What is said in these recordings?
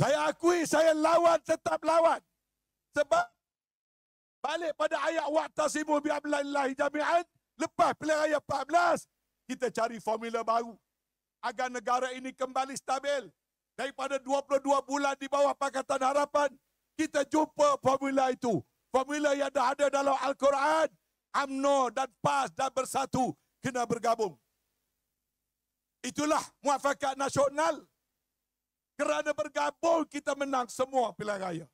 Saya akui saya lawan tetap lawan. Sebab balik pada ayat waqtasimu bi amlillah jami'an lepas pilihan raya 14 kita cari formula baru agar negara ini kembali stabil daripada 22 bulan di bawah pakatan harapan kita jumpa formula itu formula yang dah ada dalam al-Quran amno dan pas dan bersatu kena bergabung itulah muafakat nasional kerana bergabung kita menang semua pilihan raya.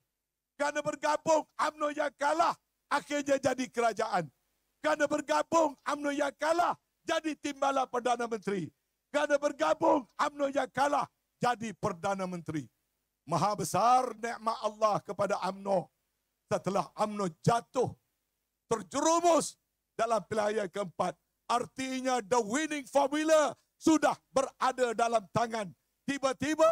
Kerana bergabung UMNO yang kalah akhirnya jadi kerajaan. Kerana bergabung UMNO yang kalah jadi timbalan Perdana Menteri. Kerana bergabung UMNO yang kalah jadi Perdana Menteri. Maha besar nikmat Allah kepada UMNO setelah UMNO jatuh terjerumus dalam pilihan keempat. Artinya the winning formula sudah berada dalam tangan. Tiba-tiba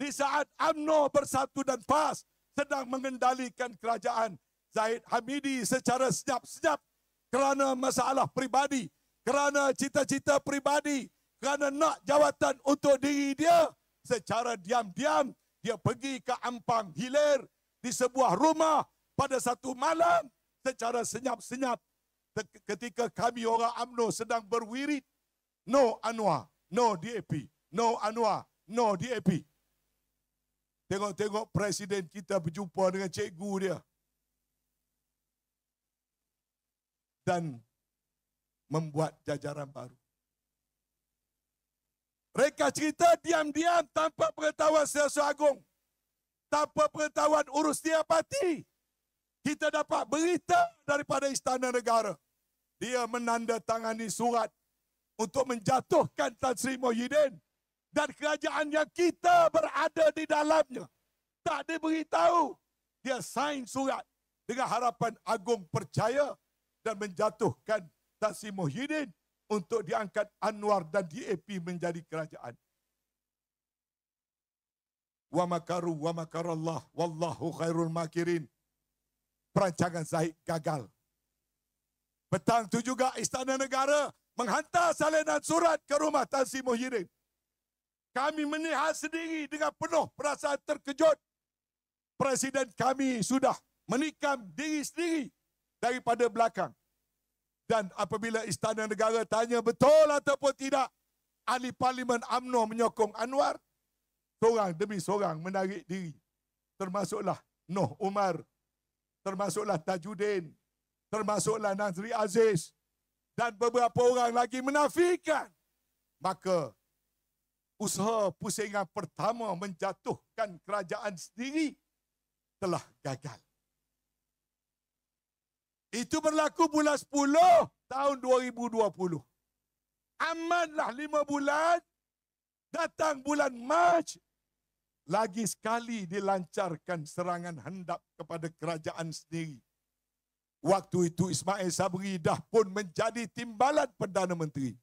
di saat UMNO bersatu dan PAS sedang mengendalikan kerajaan Zaid Hamidi secara senyap-senyap kerana masalah pribadi, kerana cita-cita pribadi, kerana nak jawatan untuk diri dia, secara diam-diam dia pergi ke Ampang Hilir di sebuah rumah pada satu malam secara senyap-senyap ketika kami orang UMNO sedang berwirit No Anwar, no DAP, no Anwar, no DAP. Tengok-tengok presiden kita berjumpa dengan cikgu dia. Dan membuat jajaran baru. Mereka cerita diam-diam tanpa pengetahuan siasat agung. Tanpa pengetahuan urus dia parti. Kita dapat berita daripada istana negara. Dia menandatangani surat untuk menjatuhkan Tan Sri Mohyidin dan kerajaan yang kita berada di dalamnya. Tak diberitahu. Dia sign surat dengan harapan agung percaya dan menjatuhkan Tasi Muhyiddin untuk diangkat Anwar dan DAP menjadi kerajaan. Wa makaru wa makarallah wallahu khairul makirin. Perancangan Zahid gagal. Petang itu juga istana negara menghantar salinan surat ke rumah Tansi Muhyiddin kami melihat sendiri dengan penuh perasaan terkejut presiden kami sudah menikam diri sendiri daripada belakang dan apabila istana negara tanya betul ataupun tidak ahli parlimen amno menyokong anwar seorang demi seorang menarik diri termasuklah noh umar termasuklah tajuddin termasuklah nazri aziz dan beberapa orang lagi menafikan maka usaha pusingan pertama menjatuhkan kerajaan sendiri telah gagal. Itu berlaku bulan 10 tahun 2020. Amanlah lima bulan, datang bulan Mac, lagi sekali dilancarkan serangan hendap kepada kerajaan sendiri. Waktu itu Ismail Sabri dah pun menjadi timbalan Perdana Menteri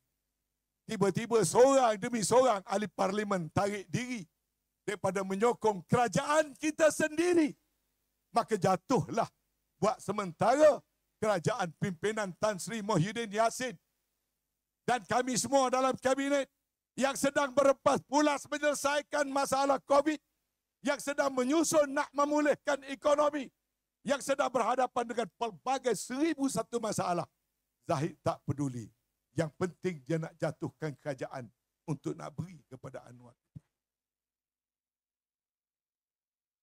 tiba-tiba seorang demi seorang ahli parlimen tarik diri daripada menyokong kerajaan kita sendiri. Maka jatuhlah buat sementara kerajaan pimpinan Tan Sri Mohyuddin Yassin dan kami semua dalam kabinet yang sedang berempas pulas menyelesaikan masalah COVID, yang sedang menyusun nak memulihkan ekonomi, yang sedang berhadapan dengan pelbagai seribu satu masalah. Zahid tak peduli. Yang penting dia nak jatuhkan kerajaan untuk nak beri kepada Anwar.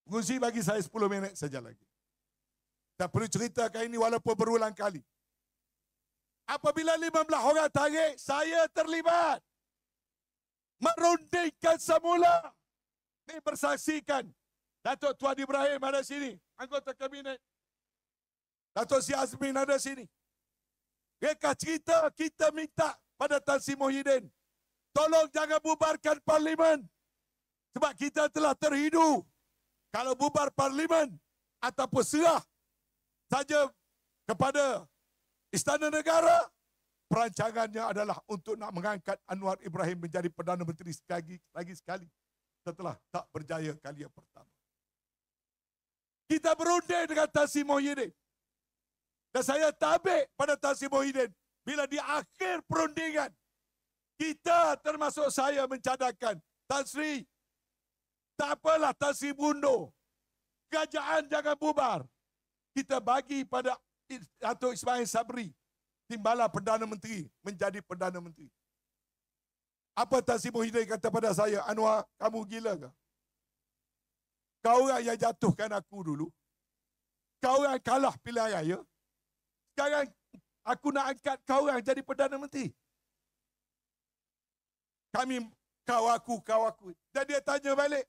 Pengungsi bagi saya 10 minit saja lagi. Tak perlu ceritakan ini walaupun berulang kali. Apabila 15 orang tarik, saya terlibat. Merundingkan semula. Ini bersaksikan. Datuk Tuan Ibrahim ada sini. Anggota Kabinet. Datuk Si Azmin ada sini. Rekah cerita kita minta pada Tan Sri Mohidin. Tolong jangan bubarkan parlimen. Sebab kita telah terhidu. Kalau bubar parlimen ataupun serah saja kepada istana negara, perancangannya adalah untuk nak mengangkat Anwar Ibrahim menjadi Perdana Menteri sekali lagi sekali setelah tak berjaya kali yang pertama. Kita berunding dengan Tan Sri Mohidin. Dan saya tabik pada Tansi Mohidin. Bila di akhir perundingan, kita termasuk saya mencadangkan. Tan Sri, tak apalah Tan Sri Bundo. Kerajaan jangan bubar. Kita bagi pada Dato' Ismail Sabri. Timbalah Perdana Menteri menjadi Perdana Menteri. Apa Tan Sri Muhyiddin kata pada saya? Anwar, kamu gila ke? Kau orang yang jatuhkan aku dulu. Kau orang kalah pilihan raya. Ya? sekarang aku nak angkat kau orang jadi Perdana Menteri. Kami kau aku, kau aku. Jadi dia tanya balik.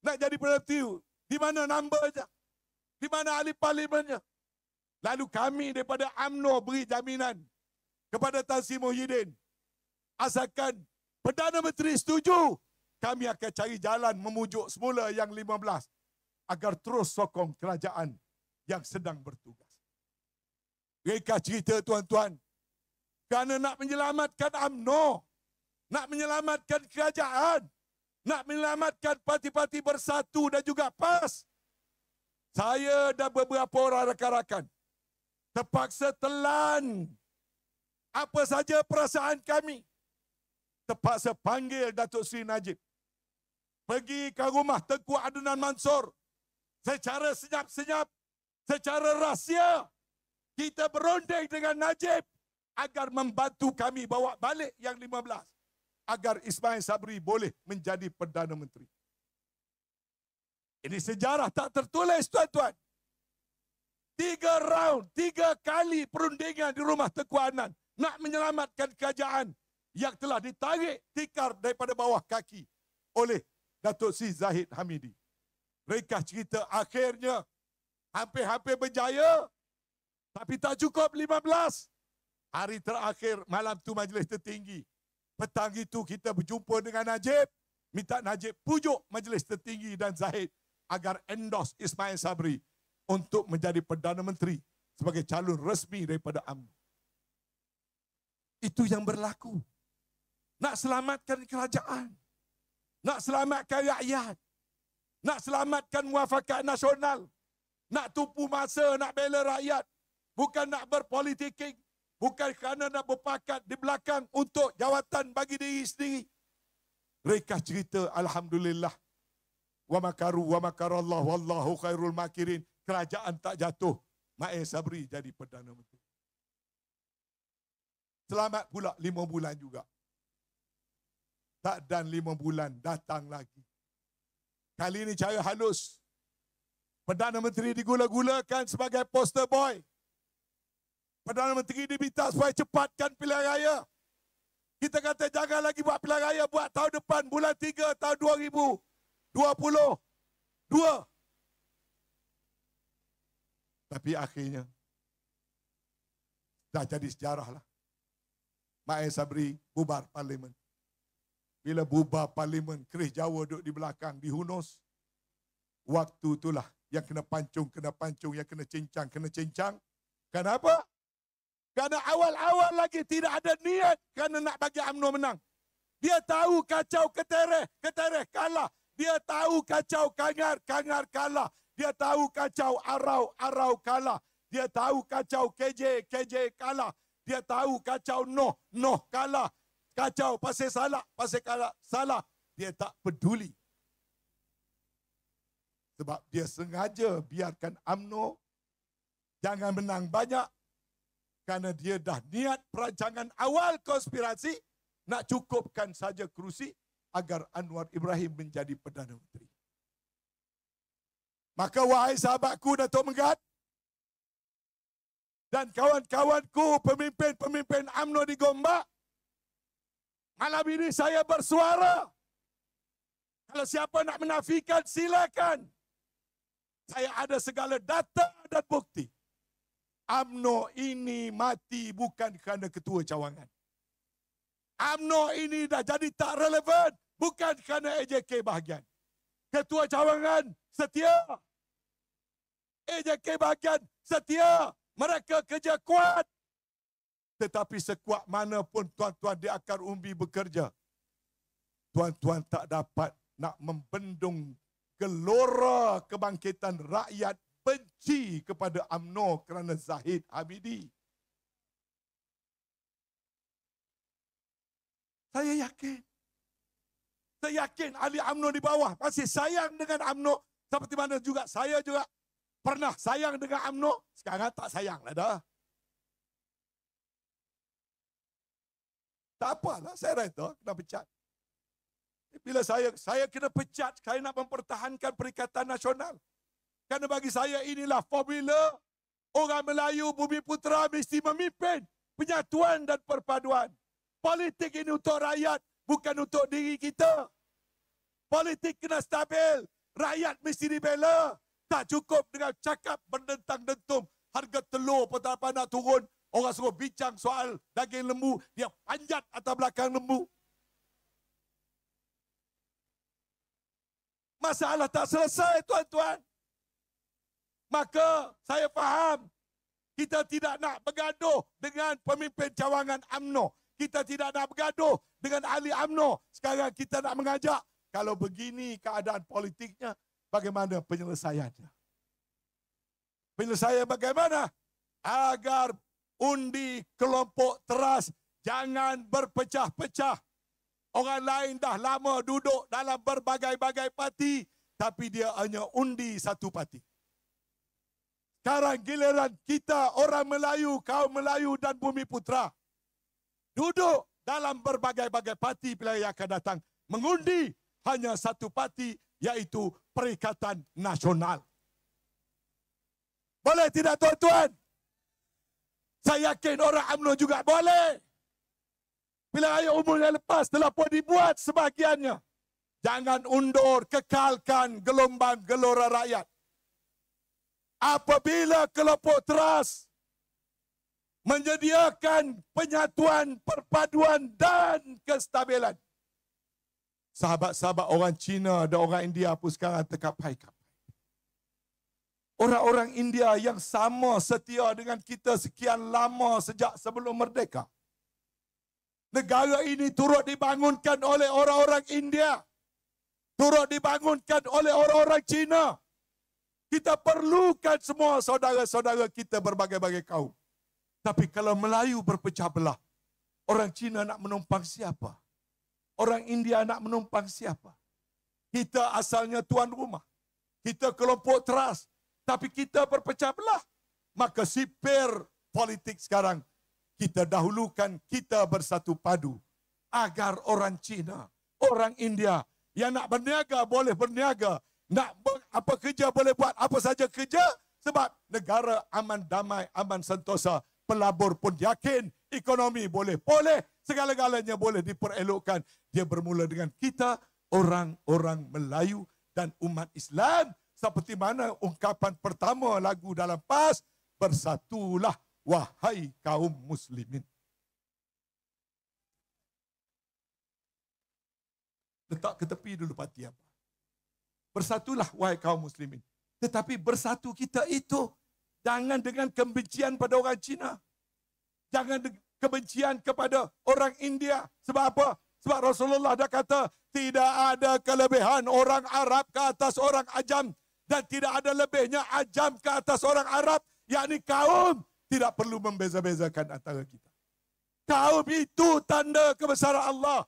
Nak jadi Perdana Menteri, di mana numbernya? Di mana ahli parlimennya? Lalu kami daripada UMNO beri jaminan kepada Tan Sri Muhyiddin. Asalkan Perdana Menteri setuju, kami akan cari jalan memujuk semula yang 15 agar terus sokong kerajaan yang sedang bertugas. Reka cerita tuan-tuan. Kerana nak menyelamatkan UMNO. Nak menyelamatkan kerajaan. Nak menyelamatkan parti-parti bersatu dan juga PAS. Saya dan beberapa orang rakan-rakan terpaksa telan apa saja perasaan kami. Terpaksa panggil Datuk Seri Najib. Pergi ke rumah Tengku Adnan Mansor secara senyap-senyap, secara rahsia kita berunding dengan Najib agar membantu kami bawa balik yang 15 agar Ismail Sabri boleh menjadi Perdana Menteri. Ini sejarah tak tertulis tuan-tuan. Tiga round, tiga kali perundingan di rumah tekuanan nak menyelamatkan kerajaan yang telah ditarik tikar daripada bawah kaki oleh Datuk Si Zahid Hamidi. Mereka cerita akhirnya hampir-hampir berjaya tapi tak cukup 15. Hari terakhir malam tu majlis tertinggi. Petang itu kita berjumpa dengan Najib. Minta Najib pujuk majlis tertinggi dan Zahid. Agar endorse Ismail Sabri. Untuk menjadi Perdana Menteri. Sebagai calon resmi daripada UMNO. Itu yang berlaku. Nak selamatkan kerajaan. Nak selamatkan rakyat. Nak selamatkan muafakat nasional. Nak tumpu masa, nak bela rakyat bukan nak berpolitiking, bukan kerana nak berpakat di belakang untuk jawatan bagi diri sendiri. Mereka cerita, Alhamdulillah. Wa makaru wa makarallah wallahu khairul makirin. Kerajaan tak jatuh. Mak Sabri jadi Perdana Menteri. Selamat pula lima bulan juga. Tak dan lima bulan datang lagi. Kali ini cara halus. Perdana Menteri digula-gulakan sebagai poster boy. Perdana Menteri diminta supaya cepatkan pilihan raya. Kita kata jangan lagi buat pilihan raya, buat tahun depan, bulan 3 tahun 2020. Dua. Tapi akhirnya, dah jadi sejarah lah. Mak Sabri bubar parlimen. Bila bubar parlimen, keris Jawa duduk di belakang, dihunus. Waktu itulah yang kena pancung, kena pancung, yang kena cincang, kena cincang. Kenapa? Karena awal-awal lagi tidak ada niat karena nak bagi UMNO menang. Dia tahu kacau ketereh, ketereh kalah. Dia tahu kacau kangar, kangar kalah. Dia tahu kacau arau, arau kalah. Dia tahu kacau KJ, KJ kalah. Dia tahu kacau Noh, Noh kalah. Kacau pasal salah, pasal kalah, salah. Dia tak peduli. Sebab dia sengaja biarkan UMNO jangan menang banyak kerana dia dah niat perancangan awal konspirasi nak cukupkan saja kerusi agar Anwar Ibrahim menjadi Perdana Menteri. Maka wahai sahabatku Dato' Megat dan kawan-kawanku pemimpin-pemimpin UMNO di Gombak, malam ini saya bersuara. Kalau siapa nak menafikan silakan. Saya ada segala data dan bukti. AMNO ini mati bukan kerana ketua cawangan. AMNO ini dah jadi tak relevan bukan kerana AJK bahagian. Ketua cawangan setia. AJK bahagian setia. Mereka kerja kuat. Tetapi sekuat mana pun tuan-tuan di akar umbi bekerja. Tuan-tuan tak dapat nak membendung gelora kebangkitan rakyat benci kepada UMNO kerana Zahid Hamidi. Saya yakin. Saya yakin ahli UMNO di bawah masih sayang dengan UMNO. Seperti mana juga saya juga pernah sayang dengan UMNO. Sekarang tak sayang lah dah. Tak lah saya rata kena pecat. Bila saya saya kena pecat, saya nak mempertahankan perikatan nasional. Kerana bagi saya inilah formula orang Melayu bumi putera mesti memimpin penyatuan dan perpaduan. Politik ini untuk rakyat bukan untuk diri kita. Politik kena stabil. Rakyat mesti dibela. Tak cukup dengan cakap berdentang dentum harga telur pun tak nak turun. Orang suruh bincang soal daging lembu. Dia panjat atas belakang lembu. Masalah tak selesai tuan-tuan maka saya faham kita tidak nak bergaduh dengan pemimpin cawangan AMNO. Kita tidak nak bergaduh dengan ahli AMNO. Sekarang kita nak mengajak kalau begini keadaan politiknya, bagaimana penyelesaiannya? Penyelesaian bagaimana? Agar undi kelompok teras jangan berpecah-pecah. Orang lain dah lama duduk dalam berbagai-bagai parti, tapi dia hanya undi satu parti. Sekarang giliran kita orang Melayu, kaum Melayu dan bumi putra. Duduk dalam berbagai-bagai parti pilihan yang akan datang. Mengundi hanya satu parti iaitu Perikatan Nasional. Boleh tidak tuan-tuan? Saya yakin orang UMNO juga boleh. Pilihan raya umum yang lepas telah pun dibuat sebagiannya Jangan undur, kekalkan gelombang gelora rakyat apabila kelompok teras menyediakan penyatuan, perpaduan dan kestabilan. Sahabat-sahabat orang Cina dan orang India pun sekarang terkapai-kapai. Orang-orang India yang sama setia dengan kita sekian lama sejak sebelum merdeka. Negara ini turut dibangunkan oleh orang-orang India. Turut dibangunkan oleh orang-orang Cina. Kita perlukan semua saudara-saudara kita berbagai-bagai kaum. Tapi kalau Melayu berpecah belah, orang Cina nak menumpang siapa? Orang India nak menumpang siapa? Kita asalnya tuan rumah. Kita kelompok teras. Tapi kita berpecah belah. Maka sipir politik sekarang, kita dahulukan kita bersatu padu. Agar orang Cina, orang India yang nak berniaga boleh berniaga. Nak apa kerja boleh buat, apa saja kerja. Sebab negara aman damai, aman sentosa. Pelabur pun yakin ekonomi boleh. Boleh segala-galanya boleh diperelokkan. Dia bermula dengan kita, orang-orang Melayu dan umat Islam. Seperti mana ungkapan pertama lagu dalam PAS. Bersatulah wahai kaum muslimin. Letak ke tepi dulu pati apa? bersatulah wahai kaum muslimin. Tetapi bersatu kita itu jangan dengan kebencian pada orang Cina. Jangan kebencian kepada orang India. Sebab apa? Sebab Rasulullah dah kata tidak ada kelebihan orang Arab ke atas orang Ajam dan tidak ada lebihnya Ajam ke atas orang Arab, yakni kaum tidak perlu membeza-bezakan antara kita. Kaum itu tanda kebesaran Allah.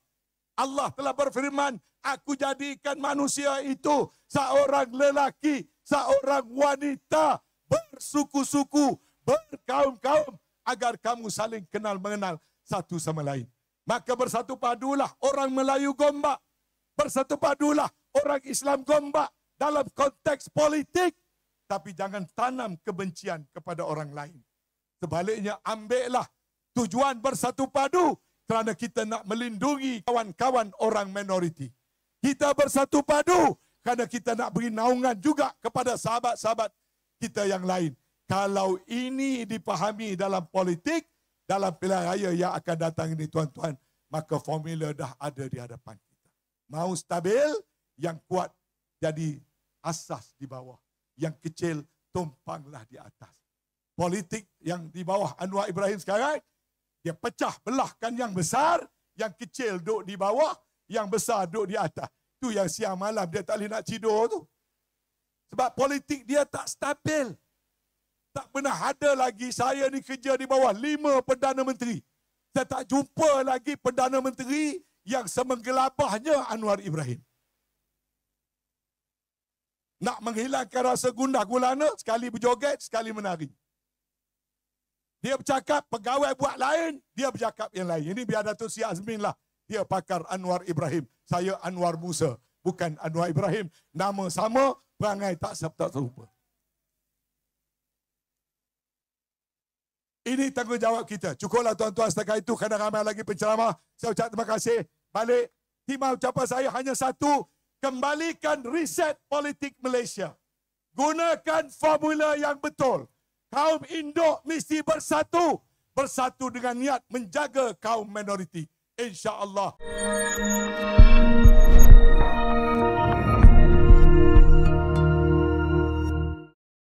Allah telah berfirman, aku jadikan manusia itu seorang lelaki, seorang wanita bersuku-suku, berkaum-kaum agar kamu saling kenal mengenal satu sama lain. Maka bersatu padulah orang Melayu Gombak. Bersatu padulah orang Islam Gombak dalam konteks politik. Tapi jangan tanam kebencian kepada orang lain. Sebaliknya ambillah tujuan bersatu padu kerana kita nak melindungi kawan-kawan orang minoriti kita bersatu padu kerana kita nak beri naungan juga kepada sahabat-sahabat kita yang lain. Kalau ini dipahami dalam politik, dalam pilihan raya yang akan datang ini tuan-tuan, maka formula dah ada di hadapan kita. Mau stabil, yang kuat jadi asas di bawah. Yang kecil, tumpanglah di atas. Politik yang di bawah Anwar Ibrahim sekarang, dia pecah belahkan yang besar, yang kecil duduk di bawah, yang besar duduk di atas. Tu yang siang malam dia tak boleh nak tidur tu. Sebab politik dia tak stabil. Tak pernah ada lagi saya ni kerja di bawah lima Perdana Menteri. Saya tak jumpa lagi Perdana Menteri yang semenggelabahnya Anwar Ibrahim. Nak menghilangkan rasa gundah gulana, sekali berjoget, sekali menari. Dia bercakap, pegawai buat lain, dia bercakap yang lain. Ini biar Dato' Si Azmin lah dia pakar Anwar Ibrahim. Saya Anwar Musa, bukan Anwar Ibrahim. Nama sama, perangai tak siap tak serupa. Ini tanggungjawab kita. Cukuplah tuan-tuan setakat itu Kena ramai lagi penceramah. Saya ucap terima kasih. Balik. Tima ucapan saya hanya satu. Kembalikan riset politik Malaysia. Gunakan formula yang betul. Kaum Indo mesti bersatu. Bersatu dengan niat menjaga kaum minoriti. inşallah.